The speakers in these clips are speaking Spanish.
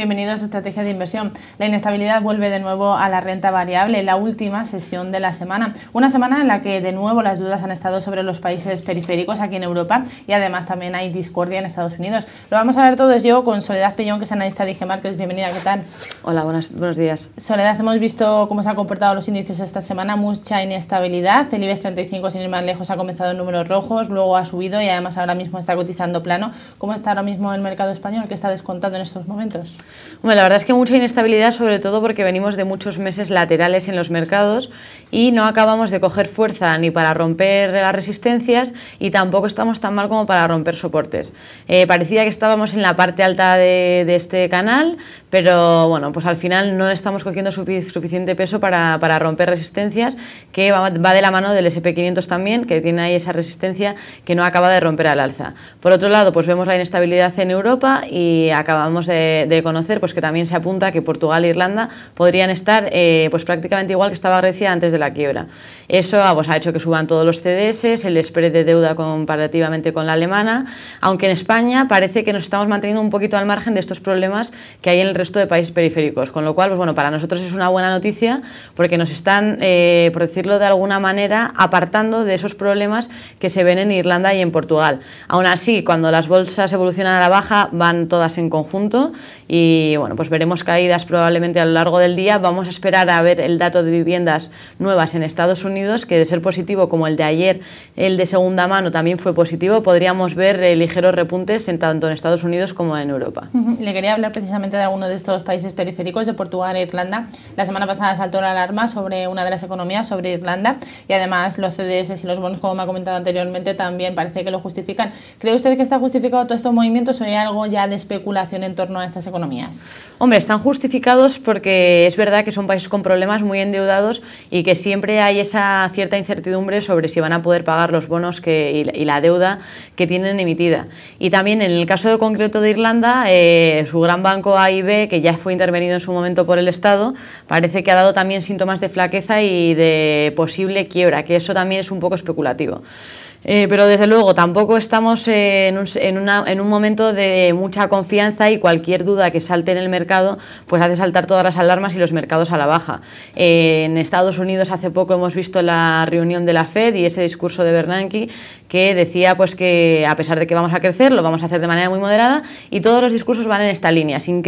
Bienvenidos a Estrategia de Inversión. La inestabilidad vuelve de nuevo a la renta variable, la última sesión de la semana. Una semana en la que de nuevo las dudas han estado sobre los países periféricos aquí en Europa y además también hay discordia en Estados Unidos. Lo vamos a ver todo yo con Soledad Pellón, que es analista de IG Bienvenida, ¿qué tal? Hola, buenos días. Soledad, hemos visto cómo se han comportado los índices esta semana, mucha inestabilidad. El IBEX 35, sin ir más lejos, ha comenzado en números rojos, luego ha subido y además ahora mismo está cotizando plano. ¿Cómo está ahora mismo el mercado español? ¿Qué está descontando en estos momentos? Bueno, la verdad es que mucha inestabilidad, sobre todo porque venimos de muchos meses laterales en los mercados y no acabamos de coger fuerza ni para romper las resistencias y tampoco estamos tan mal como para romper soportes. Eh, parecía que estábamos en la parte alta de, este canal, pero bueno, pues al final no estamos cogiendo suficiente peso para, para, romper resistencias, que va, de la mano del SP500 también, que tiene ahí esa resistencia que no acaba de romper al alza. Por otro lado, pues vemos la inestabilidad en Europa y acabamos de, de conocer, pues que también se apunta que Portugal e Irlanda podrían estar eh, pues prácticamente igual que estaba Grecia antes de la quiebra. Eso ah, pues, ha hecho que suban todos los CDS, el spread de deuda comparativamente con la alemana, aunque en España parece que nos estamos manteniendo un poquito al margen de estos problemas que hay en el resto de países periféricos, con lo cual, pues bueno, para nosotros es una buena noticia porque nos están, eh, por decirlo de alguna manera, apartando de esos problemas que se ven en Irlanda y en Portugal. Aún así, cuando las bolsas evolucionan a la baja, van todas en conjunto y y bueno, pues veremos caídas probablemente a lo largo del día. Vamos a esperar a ver el dato de viviendas nuevas en Estados Unidos, que de ser positivo como el de ayer, el de segunda mano también fue positivo, podríamos ver eh, ligeros repuntes en tanto en Estados Unidos como en Europa. Le quería hablar precisamente de alguno de estos países periféricos, de Portugal e Irlanda. La semana pasada saltó la alarma sobre una de las economías, sobre Irlanda, y además los CDS y los bonos, como me ha comentado anteriormente, también parece que lo justifican. ¿Cree usted que está justificado todo estos movimientos o hay algo ya de especulación en torno a estas economías? Hombre, están justificados porque es verdad que son países con problemas muy endeudados y que siempre hay esa cierta incertidumbre sobre si van a poder pagar los bonos que, y, la deuda que tienen emitida. Y también en el caso concreto de Irlanda, eh, su gran banco AIB, que ya fue intervenido en su momento por el Estado, parece que ha dado también síntomas de flaqueza y de posible quiebra, que eso también es un poco especulativo. Eh, pero desde luego tampoco estamos en un, momento de mucha confianza y cualquier duda que salte en el mercado pues hace saltar todas las alarmas y los mercados a la baja. Eh, en Estados Unidos hace poco hemos visto la reunión de la Fed y ese discurso de Bernanke que decía pues que a pesar de que vamos a crecer lo vamos a hacer de manera muy moderada y todos los discursos van en esta línea sin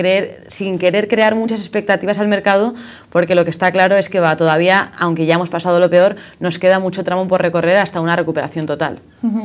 sin querer crear muchas expectativas al mercado porque lo que está claro es que va todavía, aunque ya hemos pasado lo peor, nos queda mucho tramo por recorrer hasta una recuperación total.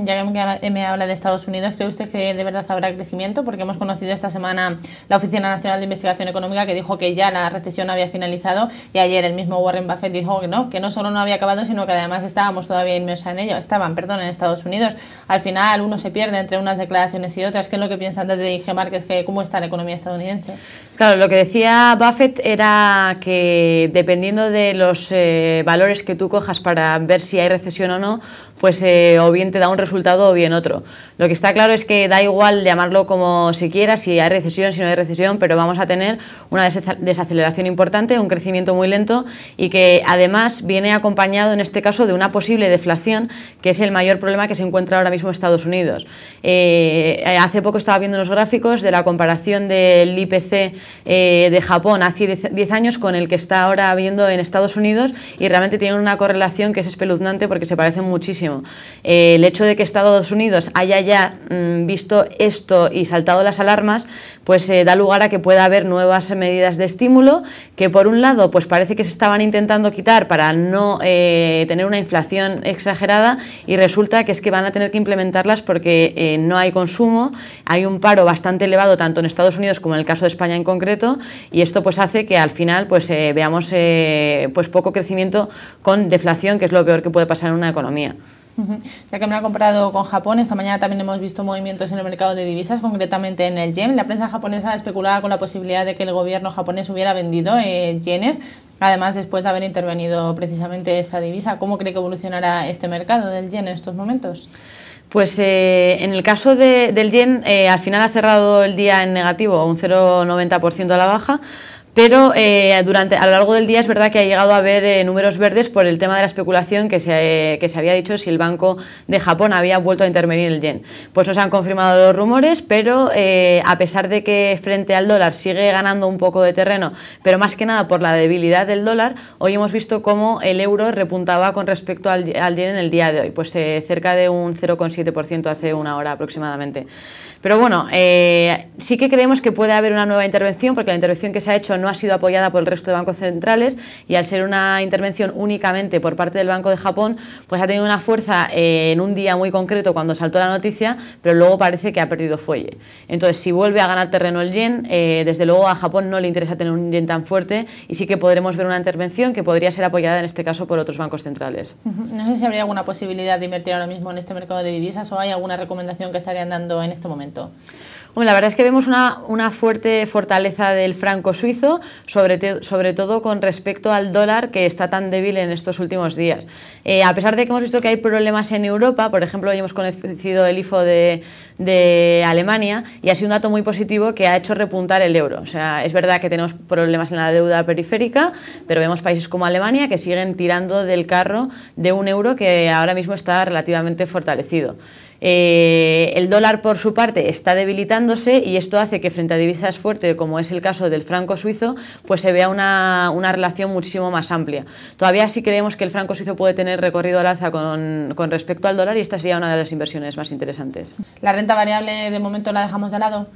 Ya que me habla de Estados Unidos, ¿cree usted que de verdad habrá crecimiento? Porque hemos conocido esta semana la Oficina Nacional de Investigación Económica que dijo que ya la recesión había finalizado y ayer el mismo Warren Buffett dijo que no, que no solo no había acabado, sino que además estábamos todavía inmersos en ello, estaban, perdón, en Estados Unidos. Al final uno se pierde entre unas declaraciones y otras. ¿Qué es lo que piensa antes de Dije Márquez? Que, ¿Cómo está la economía estadounidense? Claro, lo que decía Buffett era que dependiendo de los eh, valores que tú cojas para ver si hay recesión o no, pues eh, o bien te da un resultado o bien otro. Lo que está claro es que da igual llamarlo como se quiera, si hay recesión, si no hay recesión, pero vamos a tener una desaceleración importante, un crecimiento muy lento y que además viene acompañado en este caso de una posible deflación, que es el mayor problema que se encuentra ahora mismo en Estados Unidos. Eh, eh, hace poco estaba viendo unos gráficos de la comparación del IPC de Japón hace 10 años con el que está ahora viendo en Estados Unidos y realmente tienen una correlación que es espeluznante porque se parecen muchísimo el hecho de que Estados Unidos haya ya mm, visto esto y saltado las alarmas, pues eh, da lugar a que pueda haber nuevas medidas de estímulo que por un lado pues parece que se estaban intentando quitar para no eh, tener una inflación exagerada y resulta que es que van a tener que implementarlas porque eh, no hay consumo, hay un paro bastante elevado tanto en Estados Unidos como en el caso de España en concreto y esto pues hace que al final pues veamos pues poco crecimiento con deflación que es lo peor que puede pasar en una economía. Ya que me ha comprado con Japón, esta mañana también hemos visto movimientos en el mercado de divisas, concretamente en el yen. La prensa japonesa especulaba con la posibilidad de que el gobierno japonés hubiera vendido eh, yenes, además después de haber intervenido precisamente esta divisa. ¿Cómo cree que evolucionará este mercado del yen en estos momentos? Pues eh, en el caso del yen, eh, al final ha cerrado el día en negativo, un 0,90% a la baja. Pero eh, durante, a lo largo del día es verdad que ha llegado a haber eh, números verdes por el tema de la especulación que se, eh, que se había dicho si el Banco de Japón había vuelto a intervenir el yen. Pues nos han confirmado los rumores, pero a pesar de que frente al dólar sigue ganando un poco de terreno, pero más que nada por la debilidad del dólar, hoy hemos visto cómo el euro repuntaba con respecto al, al yen en el día de hoy, pues cerca de un 0,7% hace una hora aproximadamente. Pero bueno, eh, sí que creemos que puede haber una nueva intervención, porque la intervención que se ha hecho no ha sido apoyada por el resto de bancos centrales y al ser una intervención únicamente por parte del Banco de Japón, pues ha tenido una fuerza eh, en un día muy concreto cuando saltó la noticia, pero luego parece que ha perdido fuelle. Entonces, si vuelve a ganar terreno el yen, eh, desde luego a Japón no le interesa tener un yen tan fuerte y sí que podremos ver una intervención que podría ser apoyada en este caso por otros bancos centrales. No sé si habría alguna posibilidad de invertir ahora mismo en este mercado de divisas o hay alguna recomendación que estarían dando en este momento. 对。Bueno, la verdad es que vemos una, una fuerte fortaleza del franco suizo, sobre, sobre, todo con respecto al dólar que está tan débil en estos últimos días. Eh, a pesar de que hemos visto que hay problemas en Europa, por ejemplo, hoy hemos conocido el IFO de, Alemania y ha sido un dato muy positivo que ha hecho repuntar el euro. O sea, es verdad que tenemos problemas en la deuda periférica, pero vemos países como Alemania que siguen tirando del carro de un euro que ahora mismo está relativamente fortalecido. Eh, el dólar, por su parte, está debilitando y esto hace que frente a divisas fuertes, como es el caso del franco suizo, pues se vea una, una relación muchísimo más amplia. Todavía sí creemos que el franco suizo puede tener recorrido al alza con, con respecto al dólar y esta sería una de las inversiones más interesantes. ¿La renta variable de momento la dejamos de lado?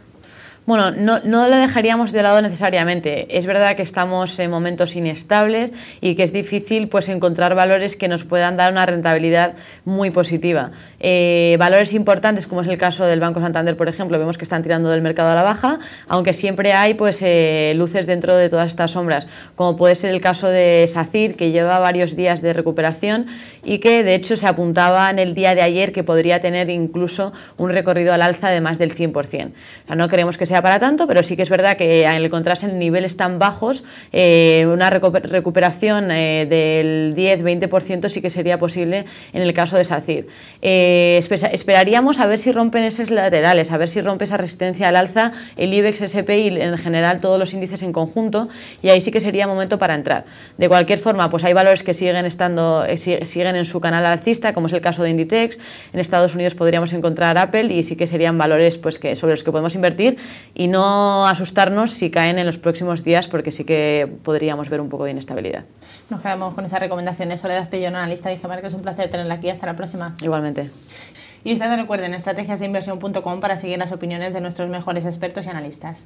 Bueno, no, no la dejaríamos de lado necesariamente. Es verdad que estamos en momentos inestables y que es difícil pues, encontrar valores que nos puedan dar una rentabilidad muy positiva. Eh, valores importantes, como es el caso del Banco Santander, por ejemplo, vemos que están tirando del mercado a la baja, aunque siempre hay pues, eh, luces dentro de todas estas sombras, como puede ser el caso de SACIR, que lleva varios días de recuperación y que de hecho se apuntaba en el día de ayer que podría tener incluso un recorrido al alza de más del 100%. O sea, no queremos que sea para tanto, pero sí que es verdad que al encontrarse en niveles tan bajos, eh, una recuperación eh, del 10-20% sí que sería posible en el caso de SACIR. Eh, esperaríamos a ver si rompen esos laterales, a ver si rompe esa resistencia al alza el IBEX, S&P y en general todos los índices en conjunto, y ahí sí que sería momento para entrar. De cualquier forma, pues hay valores que siguen estando, siguen en su canal alcista, como es el caso de Inditex. En Estados Unidos podríamos encontrar Apple y sí que serían valores pues, que, sobre los que podemos invertir y no asustarnos si caen en los próximos días porque sí que podríamos ver un poco de inestabilidad. Nos quedamos con esas recomendaciones. Soledad Pellón, analista de Marco, que es un placer tenerla aquí. Hasta la próxima. Igualmente. Y ustedes recuerden estrategiasdeinversión.com para seguir las opiniones de nuestros mejores expertos y analistas.